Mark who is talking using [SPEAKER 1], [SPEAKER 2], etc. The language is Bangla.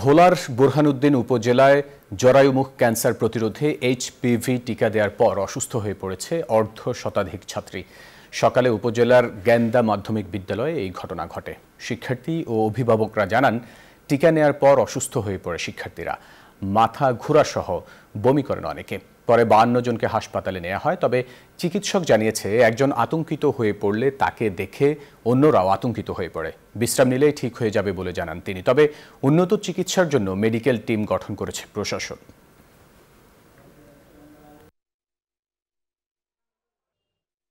[SPEAKER 1] ভোলার বোরহানুদ্দিন উপজেলায় জরায়ুমুখ ক্যান্সার প্রতিরোধে এইচপিভি টিকা দেওয়ার পর অসুস্থ হয়ে পড়েছে অর্ধ শতাধিক ছাত্রী সকালে উপজেলার গ্যান্দা মাধ্যমিক বিদ্যালয়ে এই ঘটনা ঘটে শিক্ষার্থী ও অভিভাবকরা জানান টিকা নেয়ার পর অসুস্থ হয়ে পড়ে শিক্ষার্থীরা মাথা ঘোরাসহ বমি করেন অনেকে পরে বান্ন জনকে হাসপাতালে নেওয়া হয় তবে চিকিৎসক জানিয়েছে একজন আতঙ্কিত হয়ে পড়লে তাকে দেখে অন্যরাও আতঙ্কিত হয়ে পড়ে বিশ্রাম নিলেই ঠিক হয়ে যাবে বলে জানান তিনি তবে উন্নত চিকিৎসার জন্য মেডিকেল টিম গঠন করেছে প্রশাসন